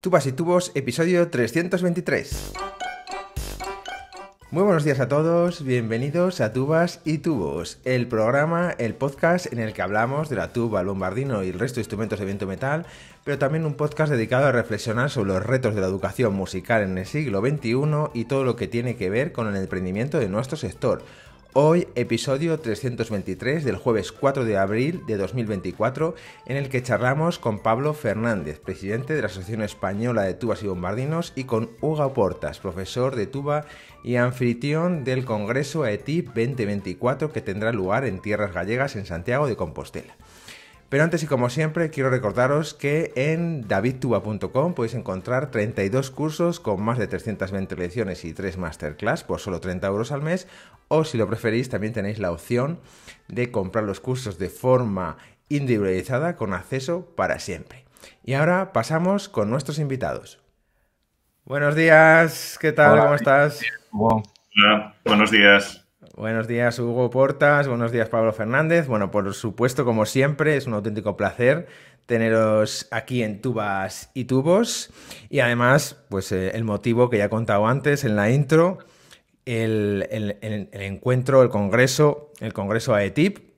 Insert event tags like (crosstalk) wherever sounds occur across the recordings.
Tubas y Tubos, episodio 323. Muy buenos días a todos, bienvenidos a Tubas y Tubos, el programa, el podcast en el que hablamos de la tuba, lombardino y el resto de instrumentos de viento metal, pero también un podcast dedicado a reflexionar sobre los retos de la educación musical en el siglo XXI y todo lo que tiene que ver con el emprendimiento de nuestro sector Hoy episodio 323 del jueves 4 de abril de 2024 en el que charlamos con Pablo Fernández, presidente de la Asociación Española de Tubas y Bombardinos, y con Hugo Portas, profesor de tuba y anfitrión del Congreso AETI 2024 que tendrá lugar en Tierras Gallegas en Santiago de Compostela. Pero antes y como siempre, quiero recordaros que en davidtuba.com podéis encontrar 32 cursos con más de 320 lecciones y 3 masterclass por solo 30 euros al mes. O si lo preferís, también tenéis la opción de comprar los cursos de forma individualizada con acceso para siempre. Y ahora pasamos con nuestros invitados. Buenos días, ¿qué tal? ¿Cómo estás? buenos días. Buenos días, Hugo Portas. Buenos días, Pablo Fernández. Bueno, por supuesto, como siempre, es un auténtico placer teneros aquí en Tubas y Tubos. Y además, pues eh, el motivo que ya he contado antes en la intro, el, encuentro, el congreso, el congreso AETIP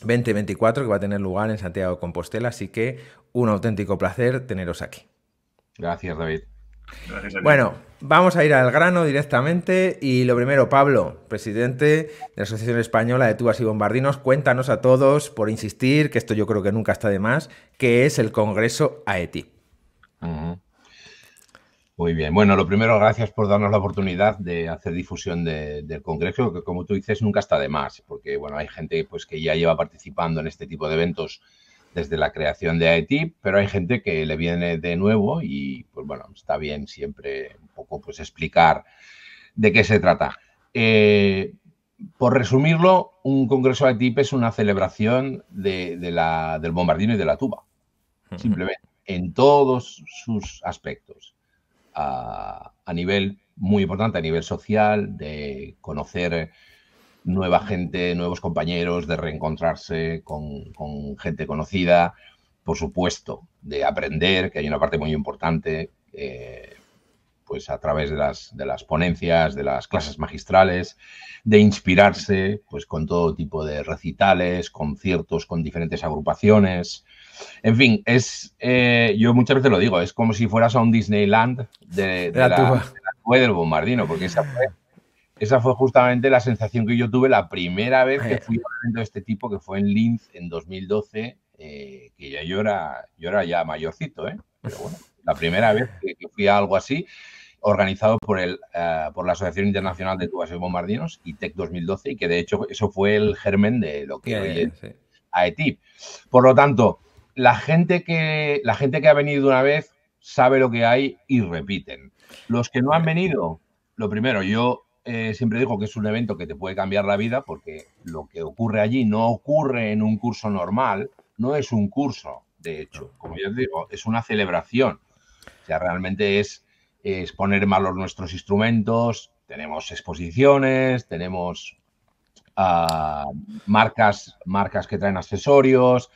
2024 que va a tener lugar en Santiago de Compostela. Así que un auténtico placer teneros aquí. Gracias, David. Gracias, David. Bueno. Vamos a ir al grano directamente y lo primero, Pablo, presidente de la Asociación Española de Tubas y Bombardinos, cuéntanos a todos, por insistir, que esto yo creo que nunca está de más, que es el Congreso AETI. Muy bien, bueno, lo primero, gracias por darnos la oportunidad de hacer difusión del Congreso, que como tú dices, nunca está de más, porque bueno, hay gente pues, que ya lleva participando en este tipo de eventos desde la creación de AETIP, pero hay gente que le viene de nuevo y, pues bueno, está bien siempre un poco pues explicar de qué se trata. Eh, por resumirlo, un congreso AETIP es una celebración de, la, del bombardino y de la tuba, simplemente, en todos sus aspectos, a nivel muy importante, a nivel social, de conocer nueva gente, nuevos compañeros, de reencontrarse con, gente conocida, por supuesto, de aprender, que hay una parte muy importante, eh, pues a través de las, de las ponencias, de las clases magistrales, de inspirarse, pues con todo tipo de recitales, conciertos con diferentes agrupaciones. En fin, es, eh, yo muchas veces lo digo, es como si fueras a un Disneyland de, la, del bombardino, porque esa esa fue justamente la sensación que yo tuve la primera vez que fui a un evento de este tipo, que fue en Linz en 2012, eh, que ya yo era, yo era ya mayorcito, ¿eh? pero bueno, (laughs) la primera vez que, fui a algo así, organizado por, eh, por la Asociación Internacional de Tubas y Bombardinos, 2012, y que de hecho eso fue el germen de lo que hoy es AETIP. Por lo tanto, la gente, que, la gente que ha venido una vez sabe lo que hay y repiten. Los que no han venido, lo primero, yo eh, siempre digo que es un evento que te puede cambiar la vida porque lo que ocurre allí no ocurre en un curso normal, no es un curso, de hecho, como yo digo, es una celebración. O sea, realmente es, es poner malos nuestros instrumentos, tenemos exposiciones, tenemos ah, marcas, marcas que traen accesorios,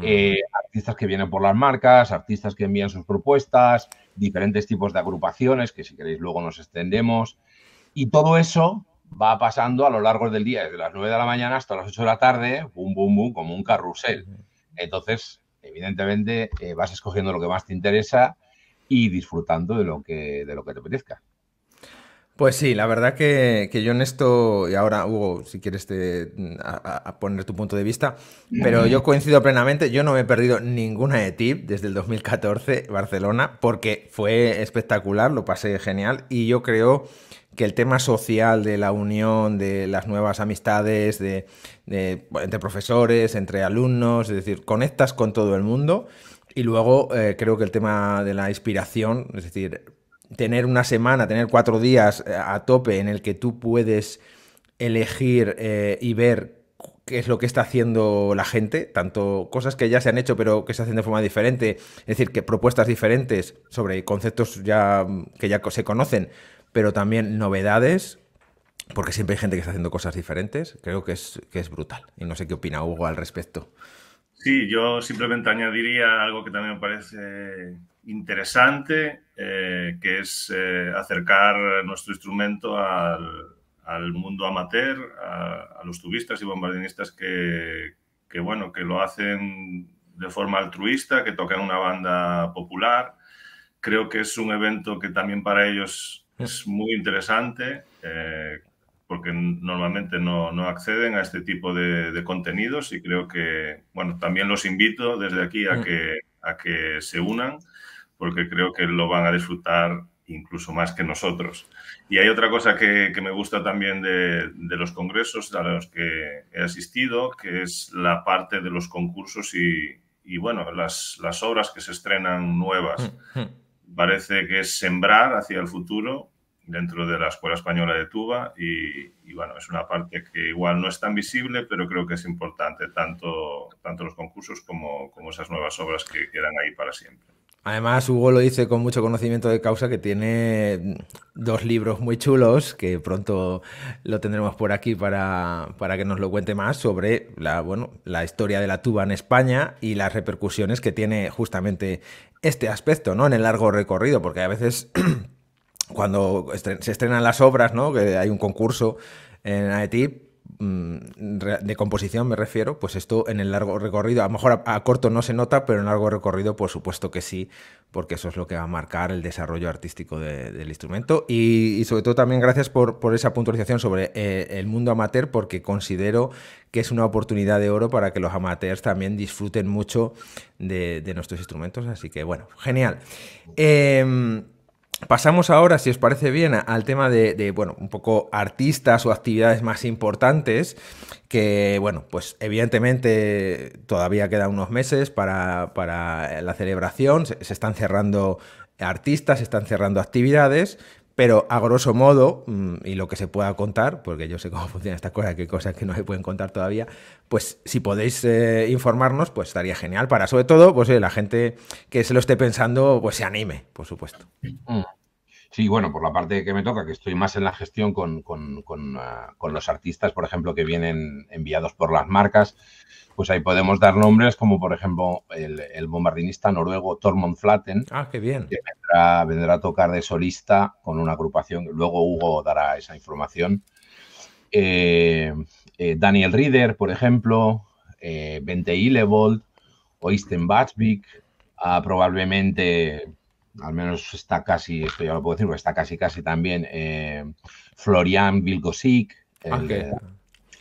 eh, artistas que vienen por las marcas, artistas que envían sus propuestas, diferentes tipos de agrupaciones, que si queréis luego nos extendemos. Y todo eso va pasando a lo largo del día, desde las 9 de la mañana hasta las 8 de la tarde, boom, boom, boom, como un carrusel. Entonces, evidentemente, eh, vas escogiendo lo que más te interesa y disfrutando de lo que, de lo que te apetezca. Pues sí, la verdad que, yo en esto, y ahora Hugo, si quieres te, poner tu punto de vista, pero yo coincido plenamente, yo no me he perdido ninguna ETIP desde el 2014 Barcelona, porque fue espectacular, lo pasé genial, y yo creo que el tema social de la unión, de las nuevas amistades, de, de entre profesores, entre alumnos, es decir, conectas con todo el mundo. Y luego eh, creo que el tema de la inspiración, es decir, tener una semana, tener cuatro días eh, a tope en el que tú puedes elegir eh, y ver qué es lo que está haciendo la gente, tanto cosas que ya se han hecho pero que se hacen de forma diferente, es decir, que propuestas diferentes sobre conceptos ya mm, que ya se conocen, pero también novedades, porque siempre hay gente que está haciendo cosas diferentes, creo que es, que es brutal. Y no sé qué opina Hugo al respecto. Sí, yo simplemente añadiría algo que también me parece interesante, eh, que es eh, acercar nuestro instrumento al, mundo amateur, a, los tubistas y bombardinistas que, bueno, que lo hacen de forma altruista, que tocan una banda popular. Creo que es un evento que también para ellos es muy interesante. Eh, porque normalmente no, no acceden a este tipo de, contenidos y creo que, bueno, también los invito desde aquí a mm. que, a que se unan, porque creo que lo van a disfrutar incluso más que nosotros. Y hay otra cosa que, me gusta también de, de, los congresos a los que he asistido, que es la parte de los concursos y, y bueno, las, las, obras que se estrenan nuevas. Mm, mm. Parece que es sembrar hacia el futuro dentro de la Escuela Española de Tuba y, bueno, es una parte que igual no es tan visible, pero creo que es importante, tanto, tanto los concursos como, como esas nuevas obras que quedan ahí para siempre. Además, Hugo lo dice con mucho conocimiento de causa que tiene dos libros muy chulos, que pronto lo tendremos por aquí para, para que nos lo cuente más, sobre la, bueno, la historia de la tuba en España y las repercusiones que tiene justamente este aspecto, ¿no? En el largo recorrido, porque a veces (clears throat) cuando se estrenan las obras, ¿no? Que hay un concurso en AETIP mm, de composición me refiero, pues esto en el largo recorrido, a lo mejor a, corto no se nota, pero en largo recorrido por supuesto que sí, porque eso es lo que va a marcar el desarrollo artístico del instrumento. Y, sobre todo también gracias por, esa puntualización sobre eh, el mundo amateur, porque considero que es una oportunidad de oro para que los amateurs también disfruten mucho de, nuestros instrumentos. Así que bueno, genial. Em, Pasamos ahora, si os parece bien, al tema de, bueno, un poco artistas o actividades más importantes, que, bueno, pues evidentemente todavía quedan unos meses para, para la celebración, se están cerrando artistas, se están cerrando actividades, pero a grosso modo, mm, y lo que se pueda contar, porque yo sé cómo (laughs) funciona esta cosa, que hay cosas que no se pueden contar todavía, pues si podéis eh, informarnos, pues estaría genial para sobre todo, pues la gente que se lo esté pensando, pues se anime, por supuesto. Mm. Sí, bueno, por la parte que me toca, que estoy más en la gestión ah, con, los artistas, por ejemplo, que vienen enviados por las marcas, pues ahí podemos dar nombres como, por ejemplo, el, bombardinista noruego Tormund Flatten. Ah, qué bien. Que vendrá, a tocar de solista con una agrupación, luego Hugo dará esa información. Eh, eh, Daniel Rieder, por ejemplo, eh, Bente Ilevold, Oisten Batsvik, ah, probablemente al menos está casi, esto ya lo puedo decir, está casi, casi también eh, Florian Vilcosic, ah,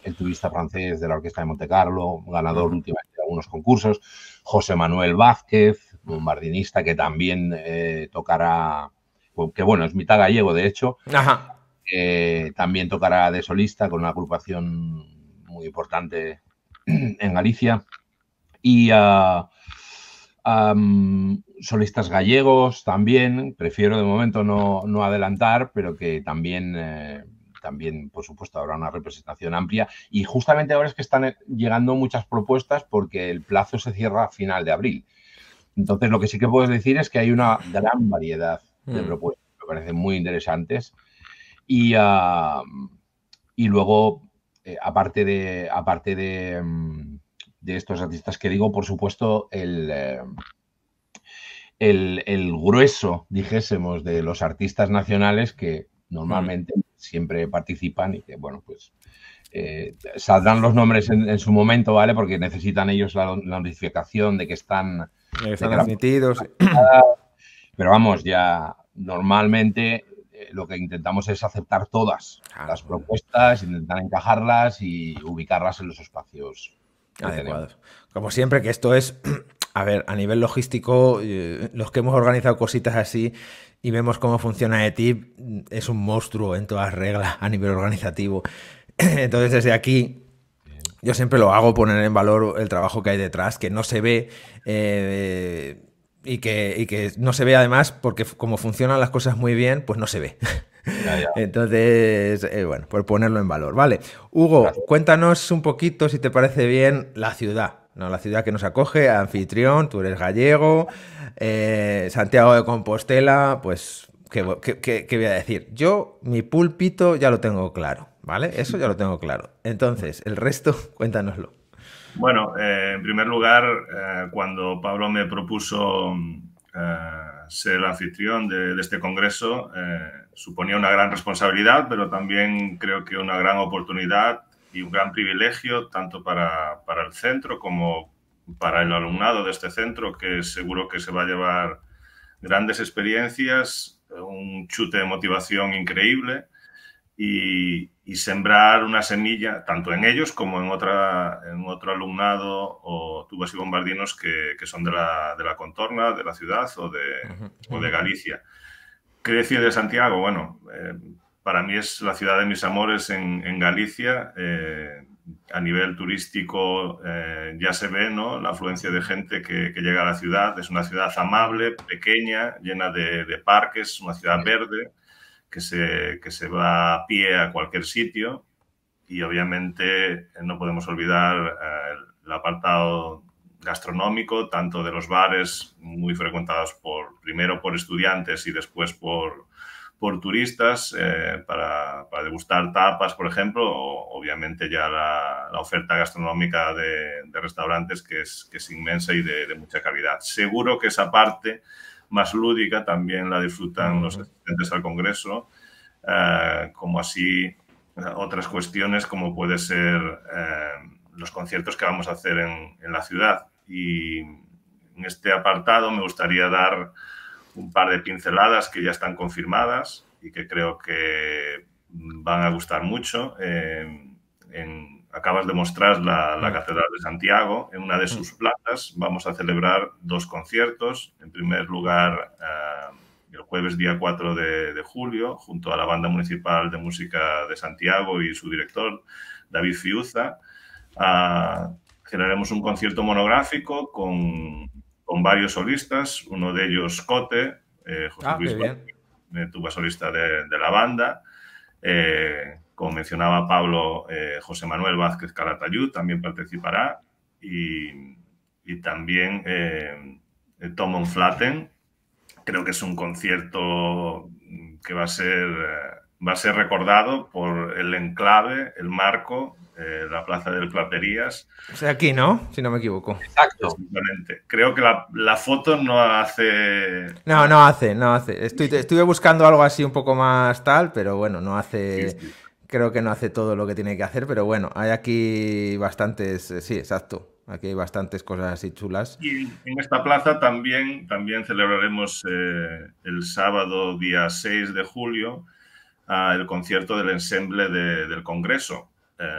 el, turista francés de la Orquesta de Monte Carlo, ganador últimamente de algunos concursos, José Manuel Vázquez, un bombardinista que también eh, tocará, que bueno, es mitad gallego de hecho, también tocará de solista con una agrupación muy importante en Galicia. Y ah, solistas gallegos también, prefiero de momento no, adelantar, pero que también, eh, también, por supuesto, habrá una representación amplia. Y justamente ahora es que están eh, llegando muchas propuestas porque el plazo se cierra a final de abril. Entonces, lo que sí que puedo decir es que hay una gran variedad de mm. propuestas que me parecen muy interesantes. Y, y luego, eh, aparte de, aparte de mm, de estos artistas que digo, por supuesto, eh, el, el, grueso, dijésemos, de los artistas nacionales que normalmente mm. siempre participan y que, bueno, pues eh, saldrán los nombres en, su momento, ¿vale? Porque necesitan ellos la, notificación de que están... transmitidos. (coughs) Pero vamos, ya normalmente eh, lo que intentamos es aceptar todas ah, las propuestas, intentar encajarlas y ubicarlas en los espacios Adecuados. Como siempre, que esto es, (clears throat) a ver, a nivel logístico, eh, los que hemos organizado cositas así y vemos cómo funciona ETIP, mm, es un monstruo en todas reglas a nivel organizativo. (clears throat) Entonces, desde aquí, yo siempre lo hago poner en valor el trabajo que hay detrás, que no se ve. Eh, y que no se ve además porque como funcionan las cosas muy bien, pues no se ve. (laughs) Entonces, eh, bueno, por ponerlo en valor. Vale, Hugo, cuéntanos un poquito, si te parece bien, la ciudad. No, la ciudad que nos acoge, anfitrión, tú eres gallego, eh, Santiago de Compostela, pues, ¿qué, voy a decir? Yo, mi púlpito ya lo tengo claro, ¿vale? Eso ya lo tengo claro. Entonces, el resto, (laughs) cuéntanoslo. Bueno, eh, en primer lugar, cuando Pablo me propuso ser el anfitrión de este congreso, suponía una gran responsabilidad, pero también creo que una gran oportunidad y un gran privilegio, tanto para, el centro como para el alumnado de este centro, que seguro que se va a llevar grandes experiencias, un chute de motivación increíble y, sembrar una semilla, tanto en ellos como en, otra, en otro alumnado o tubas y bombardinos que, son de la, contorna, de la ciudad o de, o de Galicia. ¿Qué decir de Santiago? Bueno, eh, para mí es la ciudad de mis amores en, Galicia. Eh, a nivel turístico eh, ya se ve ¿no? la afluencia de gente que, llega a la ciudad. Es una ciudad amable, pequeña, llena de, de parques, una ciudad verde que se, que se va a pie a cualquier sitio. Y obviamente no podemos olvidar el apartado gastronómico, tanto de los bares muy frecuentados por, primero por estudiantes y después por, por turistas eh, para, para, degustar tapas, por ejemplo, obviamente ya la, oferta gastronómica de, restaurantes que es, es, inmensa y de, mucha calidad. Seguro que esa parte más lúdica también la disfrutan los asistentes al Congreso, eh, como así otras cuestiones como puede ser eh, los conciertos que vamos a hacer en, la ciudad. Y en este apartado me gustaría dar un par de pinceladas que ya están confirmadas y que creo que van a gustar mucho. Eh, en, acabas de mostrar la, mm. Catedral de Santiago. En una de mm. sus plazas vamos a celebrar dos conciertos. En primer lugar, eh, el jueves día 4 de, de, julio, junto a la Banda Municipal de Música de Santiago y su director, David Fiuza, generaremos un concierto monográfico con, varios solistas, uno de ellos Cote, eh, José ah, eh, solista de, la banda. Eh, como mencionaba Pablo, eh, José Manuel Vázquez Calatayud también participará y, también eh, Tom Flatten. Creo que es un concierto mm, que va a ser va a ser recordado por el enclave, el marco, eh, la Plaza del Platerías. O sea, aquí, ¿no? Si no me equivoco. Exacto. Creo que la, foto no hace... No, no hace, no hace. Estoy, estuve buscando algo así un poco más tal, pero bueno, no hace... Creo que no hace todo lo que tiene que hacer, pero bueno, hay aquí bastantes... Eh, sí, exacto. Aquí hay bastantes cosas así chulas. Y en esta plaza también, también celebraremos eh, el sábado día 6 de julio el concierto del ensemble del Congreso. Eh,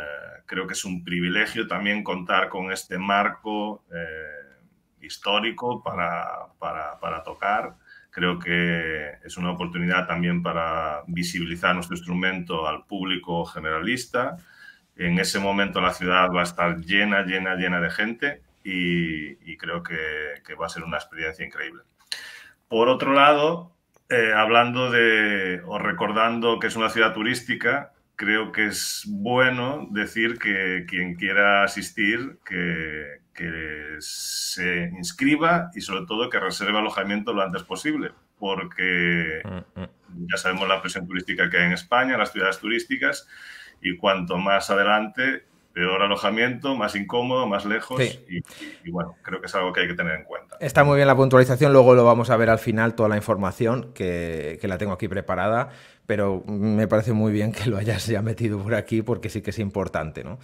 creo que es un privilegio también contar con este marco eh, histórico para, para, tocar. Creo que es una oportunidad también para visibilizar nuestro instrumento al público generalista. En ese momento la ciudad va a estar llena, llena, llena de gente y, creo que va a ser una experiencia increíble. Por otro lado, eh, hablando de o recordando que es una ciudad turística, creo que es bueno decir que quien quiera asistir, que, que se inscriba y sobre todo que reserve alojamiento lo antes posible, porque mm, mm. ya sabemos la presión turística que hay en España, las ciudades turísticas, y cuanto más adelante, peor alojamiento, más incómodo, más lejos. Y, bueno, creo que es algo que hay que tener en cuenta. Está muy bien la puntualización, luego lo vamos a ver al final, toda la información que, la tengo aquí preparada, pero me parece muy bien que lo hayas ya metido por aquí porque sí que es importante, ¿no?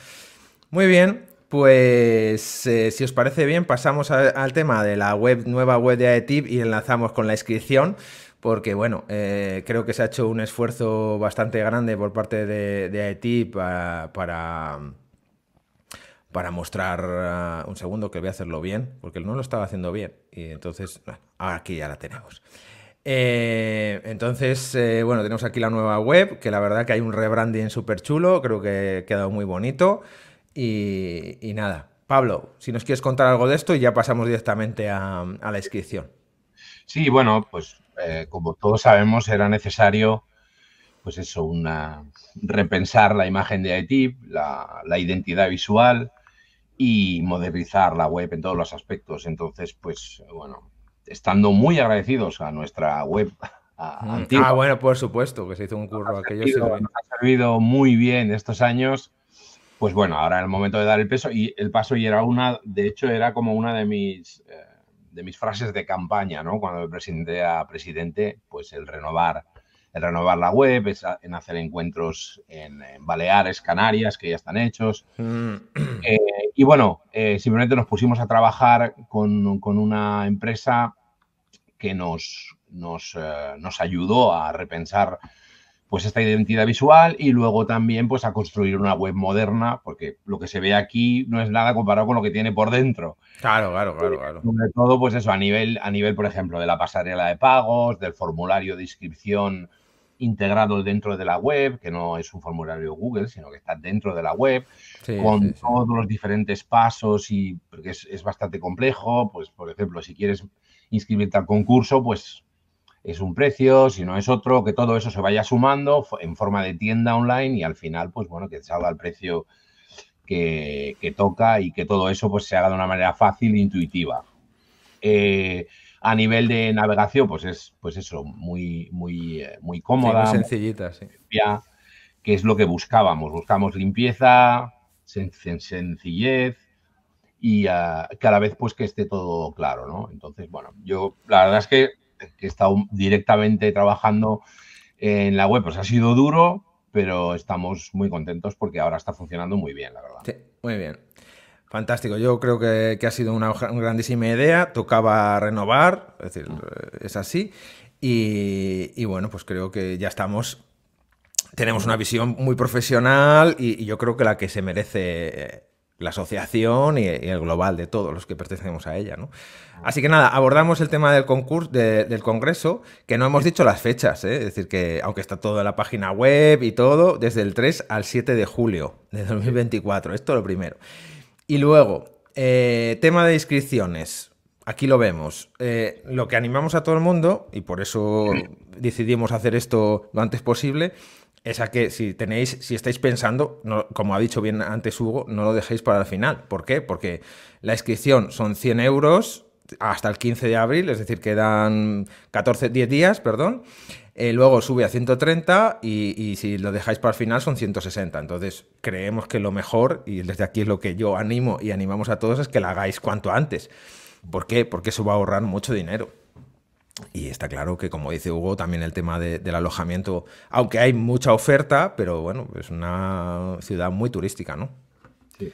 Muy bien, pues eh, si os parece bien, pasamos al tema de la web, nueva web de AETIP y enlazamos con la inscripción, porque bueno, eh, creo que se ha hecho un esfuerzo bastante grande por parte de, AETIP ah, para para mostrar ah, un segundo que voy a hacerlo bien, porque él no lo estaba haciendo bien. Y entonces, bueno, ah, aquí ya la tenemos. Eh, entonces, eh, bueno, tenemos aquí la nueva web, que la verdad que hay un rebranding súper chulo, creo que ha quedado muy bonito. Y, nada, Pablo, si nos quieres contar algo de esto y ya pasamos directamente a, la inscripción. Sí, bueno, pues eh, como todos sabemos, era necesario, pues eso, una repensar la imagen de Aetip la, la identidad visual, y modernizar la web en todos los aspectos. Entonces, pues bueno, estando muy agradecidos a nuestra web (laughs) Ah, bueno, por supuesto, que se hizo un curro aquello. ha servido muy bien estos años. Pues bueno, ahora es el momento de dar el peso y el paso y era una, de hecho, era como una de mis eh, de mis frases de campaña, ¿no? Cuando me presenté a presidente, pues el renovar el renovar la web, en hacer encuentros en, Baleares, Canarias, que ya están hechos, mm. eh, y bueno, eh, simplemente nos pusimos a trabajar con, una empresa que nos, nos, eh, nos, ayudó a repensar pues esta identidad visual y luego también pues a construir una web moderna, porque lo que se ve aquí no es nada comparado con lo que tiene por dentro. Claro, claro, claro, claro. Sobre todo, pues eso, a nivel, a nivel, por ejemplo, de la pasarela de pagos, del formulario de inscripción integrado dentro de la web, que no es un formulario Google, sino que está dentro de la web, con todos los diferentes pasos y porque es, bastante complejo. Pues, por ejemplo, si quieres inscribirte al concurso, pues es un precio, si no es otro, que todo eso se vaya sumando en forma de tienda online y al final, pues bueno, que salga el precio que, toca y que todo eso pues se haga de una manera fácil e intuitiva. Eh, a nivel de navegación, pues es, pues eso, muy, muy, eh, muy cómoda. muy sencillita, sí. que es lo que buscábamos. Buscamos limpieza, sencillez y cada ah, vez pues que esté todo claro, ¿no? Entonces, bueno, yo la verdad es que, que he estado directamente trabajando en la web, pues ha sido duro, pero estamos muy contentos porque ahora está funcionando muy bien, la verdad. Sí, muy bien. Fantástico, yo creo que, ha sido una, grandísima idea, tocaba renovar, es decir, es así, y, bueno, pues creo que ya estamos tenemos una visión muy profesional y, yo creo que la que se merece eh, la asociación y, el global de todos los que pertenecemos a ella. ¿no? Así que nada, abordamos el tema del concurso del Congreso, que no hemos dicho las fechas, ¿eh? es decir, que aunque está todo en la página web y todo, desde el 3 al 7 de julio de 2024, esto lo primero. Y luego, eh, tema de inscripciones. Aquí lo vemos. Eh, lo que animamos a todo el mundo, y por eso decidimos hacer esto lo antes posible, es a que si tenéis, si estáis pensando, como ha dicho bien antes Hugo, no lo dejéis para el final. ¿Por qué? Porque la inscripción son 100 euros hasta el 15 de abril, es decir, quedan 14, 10 días, perdón. Eh, luego sube a 130 y, si lo dejáis para el final son 160. Entonces creemos que lo mejor, y desde aquí es lo que yo animo y animamos a todos, es que la hagáis cuanto antes. ¿Por qué? Porque eso va a ahorrar mucho dinero. Y está claro que, como dice Hugo, también el tema del alojamiento, aunque hay mucha oferta, pero bueno, es una ciudad muy turística, ¿no? Sí.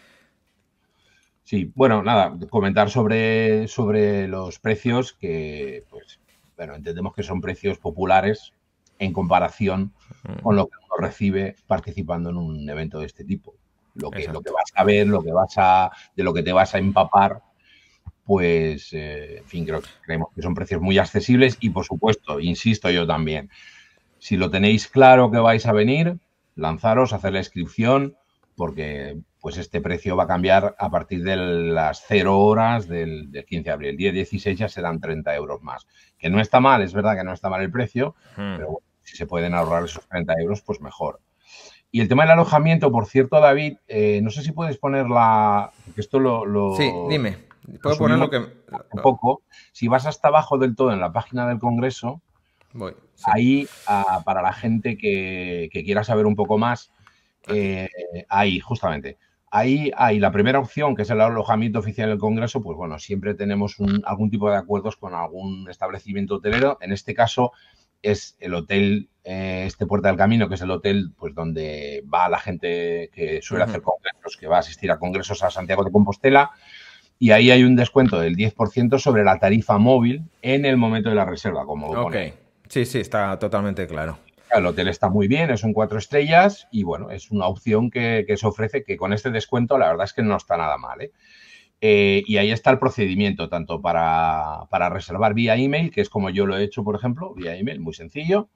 Sí, bueno, nada, comentar sobre, sobre los precios que, pues, pero entendemos que son precios populares en comparación mm. con lo que uno recibe participando en un evento de este tipo. Lo que, lo que vas a ver, lo que vas a, de lo que te vas a empapar, pues, eh, en fin, creo, creemos que son precios muy accesibles y, por supuesto, insisto yo también, si lo tenéis claro que vais a venir, lanzaros, hacer la inscripción, porque pues este precio va a cambiar a partir de las 0 horas del, 15 de abril. El día 16 ya serán 30 euros más. Que no está mal, es verdad que no está mal el precio, hmm. pero bueno, si se pueden ahorrar esos 30 euros, pues mejor. Y el tema del alojamiento, por cierto, David, eh, no sé si puedes poner la... Porque esto lo... sí, dime. Puedo poner lo que... Un poco. Si vas hasta abajo del todo en la página del Congreso, ahí ah, para la gente que, que quiera saber un poco más, Ah, eh, ahí, justamente. Ahí hay la primera opción, que es el alojamiento oficial del Congreso, pues bueno, siempre tenemos algún tipo de acuerdos con algún establecimiento hotelero. En este caso es el hotel, eh, este Puerta del Camino, que es el hotel pues donde va la gente que suele hacer congresos, que va a asistir a congresos a Santiago de Compostela. Y ahí hay un descuento del 10% sobre la tarifa móvil en el momento de la reserva, como Ok, sí, sí, está totalmente claro. El hotel está muy bien, es un cuatro estrellas y bueno, es una opción que, se ofrece que con este descuento la verdad es que no está nada mal. ¿eh? Eh, y ahí está el procedimiento, tanto para, reservar vía email, que es como yo lo he hecho, por ejemplo, vía email, muy sencillo.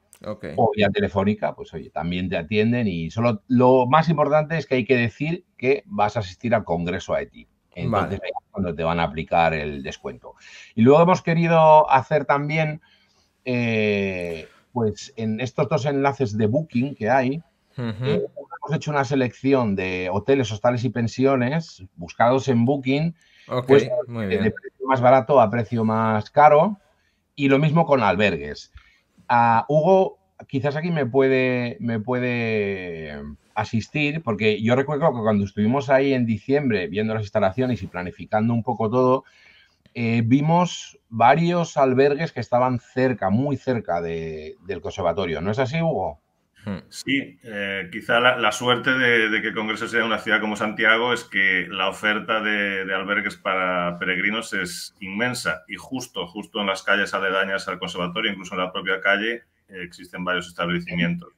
O vía telefónica, pues oye, también te atienden y solo lo más importante es que hay que decir que vas a asistir al congreso a ETI. Entonces cuando te van a aplicar el descuento. Y luego hemos querido hacer también eh, pues en estos dos enlaces de booking que hay, eh, hemos hecho una selección de hoteles, hostales y pensiones buscados en booking, pues, muy bien. de precio más barato a precio más caro, y lo mismo con albergues. Hugo, quizás aquí me puede, me puede asistir, porque yo recuerdo que cuando estuvimos ahí en diciembre viendo las instalaciones y planificando un poco todo, eh, vimos varios albergues que estaban cerca, muy cerca del conservatorio. ¿No es así, Hugo? Hmm. Sí, eh, quizá la, suerte de, que el Congreso sea una ciudad como Santiago es que la oferta de, albergues para peregrinos es inmensa y justo, justo en las calles aledañas al conservatorio, incluso en la propia calle, existen varios establecimientos.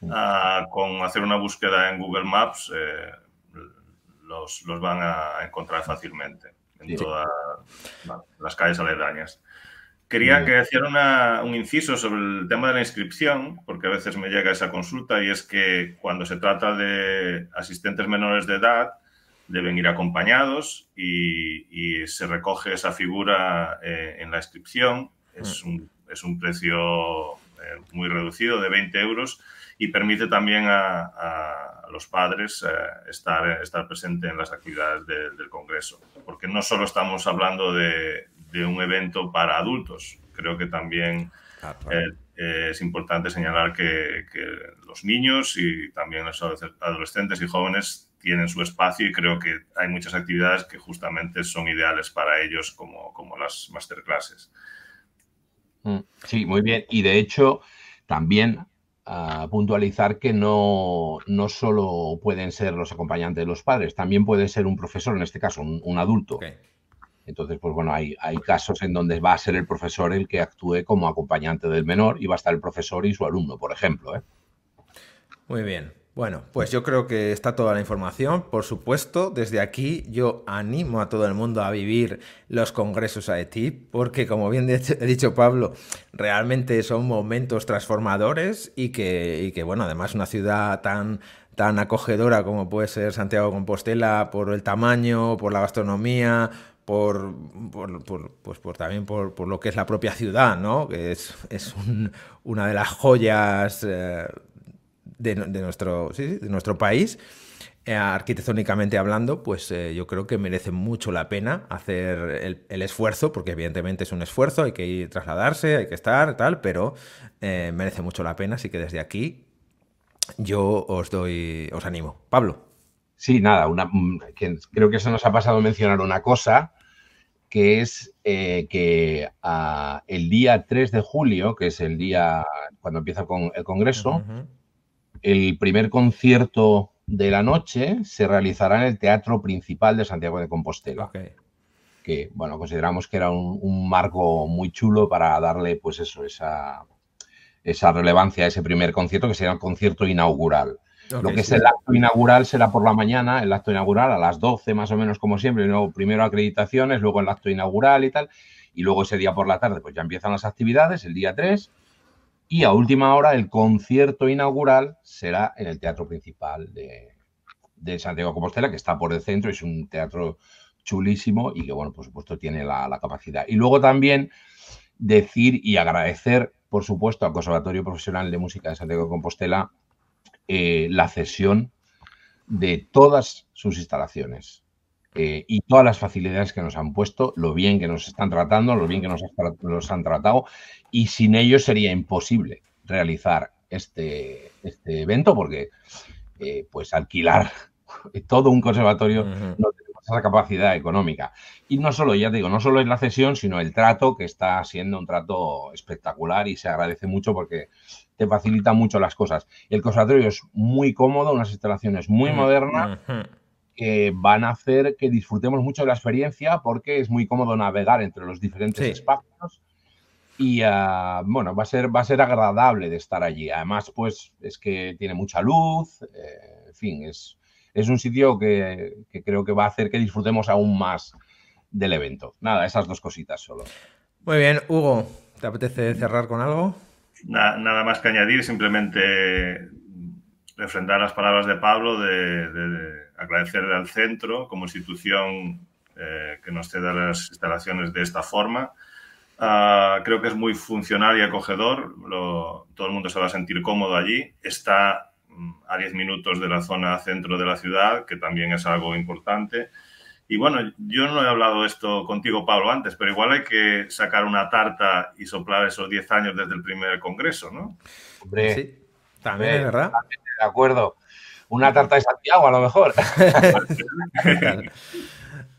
Hmm. Ah, con hacer una búsqueda en Google Maps eh, los, van a encontrar fácilmente en todas las calles aledañas. Quería que hiciera un inciso sobre el tema de la inscripción, porque a veces me llega esa consulta y es que cuando se trata de asistentes menores de edad deben ir acompañados y, se recoge esa figura eh, en la inscripción. Es mm. un, precio eh, muy reducido de 20 euros y permite también a los padres eh, estar, estar presente en las actividades del Congreso. Porque no solo estamos hablando de, un evento para adultos, creo que también ah, eh, eh, es importante señalar que, los niños y también los adolescentes y jóvenes tienen su espacio y creo que hay muchas actividades que justamente son ideales para ellos como, como las masterclasses. Mm, sí, muy bien. Y de hecho, también a puntualizar que no, solo pueden ser los acompañantes de los padres, también puede ser un profesor, en este caso, un, adulto. Entonces, pues bueno, hay, casos en donde va a ser el profesor el que actúe como acompañante del menor y va a estar el profesor y su alumno, por ejemplo. ¿eh? Muy bien. Bueno, pues yo creo que está toda la información. Por supuesto, desde aquí yo animo a todo el mundo a vivir los congresos AETIP, porque como bien (laughs) ha dicho Pablo, realmente son momentos transformadores y que, que bueno, además una ciudad tan tan acogedora como puede ser Santiago Compostela por el tamaño, por la gastronomía, por, pues por también por, lo que es la propia ciudad, ¿no? Que es, una de las joyas eh, de, nuestro, nuestro país, eh, arquitectónicamente hablando, pues eh, yo creo que merece mucho la pena hacer el, esfuerzo, porque evidentemente es un esfuerzo, hay que ir, trasladarse, hay que estar, tal, pero eh, merece mucho la pena, así que desde aquí yo os doy, os animo. Pablo. Sí, nada, una, mm, creo que se nos ha pasado mencionar una cosa, que es que ah, el día 3 de julio, que es el día cuando empieza con el Congreso, el primer concierto de la noche se realizará en el Teatro Principal de Santiago de Compostela. Que, bueno, consideramos que era un, marco muy chulo para darle, pues eso, esa, esa relevancia a ese primer concierto, que será el concierto inaugural. Lo que es el acto inaugural será por la mañana, el acto inaugural a las 12 más o menos como siempre, luego primero acreditaciones, luego el acto inaugural y tal, y luego ese día por la tarde pues ya empiezan las actividades, el día 3, y a última hora, el concierto inaugural será en el teatro principal de, Santiago de Compostela, que está por el centro, es un teatro chulísimo y que, bueno, por supuesto, tiene la, capacidad. Y luego también decir y agradecer, por supuesto, al Conservatorio Profesional de Música de Santiago de Compostela eh, la cesión de todas sus instalaciones. Eh, y todas las facilidades que nos han puesto, lo bien que nos están tratando, lo bien que nos, nos han tratado, y sin ellos sería imposible realizar este, este evento porque eh, pues alquilar (laughs) todo un conservatorio no tenemos esa capacidad económica. Y no solo, ya te digo, no solo es la cesión, sino el trato que está siendo un trato espectacular y se agradece mucho porque te facilita mucho las cosas. El conservatorio es muy cómodo, unas instalaciones muy modernas que van a hacer que disfrutemos mucho de la experiencia porque es muy cómodo navegar entre los diferentes espacios y ah, bueno, va a, ser, va a ser agradable de estar allí. Además, pues es que tiene mucha luz, eh, en fin, es, es un sitio que, creo que va a hacer que disfrutemos aún más del evento. Nada, esas dos cositas solo. Muy bien, Hugo, ¿te apetece cerrar con algo? nada más que añadir, simplemente refrendar las palabras de Pablo de, de, agradecerle al centro como institución eh, que nos ceda las instalaciones de esta forma. Ah, creo que es muy funcional y acogedor, todo el mundo se va a sentir cómodo allí. Está mm, a 10 minutos de la zona centro de la ciudad, que también es algo importante. Y bueno, yo no he hablado esto contigo, Pablo, antes, pero igual hay que sacar una tarta y soplar esos 10 años desde el primer congreso, ¿no? sí, también eh, verdad de acuerdo. Una tarta de Santiago, a lo mejor. (laughs)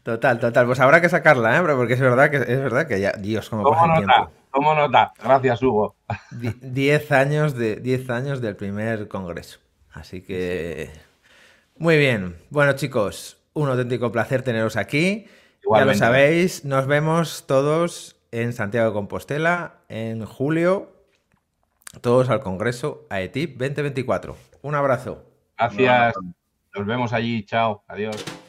total, total, Pues habrá que sacarla, ¿eh? porque es verdad que es verdad que ya. Dios, cómo, pasa nota, tiempo. nota. Gracias, Hugo. diez años de años del primer congreso. Así que. Muy bien. Bueno, chicos, un auténtico placer teneros aquí. Ya lo sabéis, nos vemos todos en Santiago de Compostela en julio, todos al Congreso AETIP 2024. Un abrazo. Gracias. Nos vemos allí. Chao. Adiós.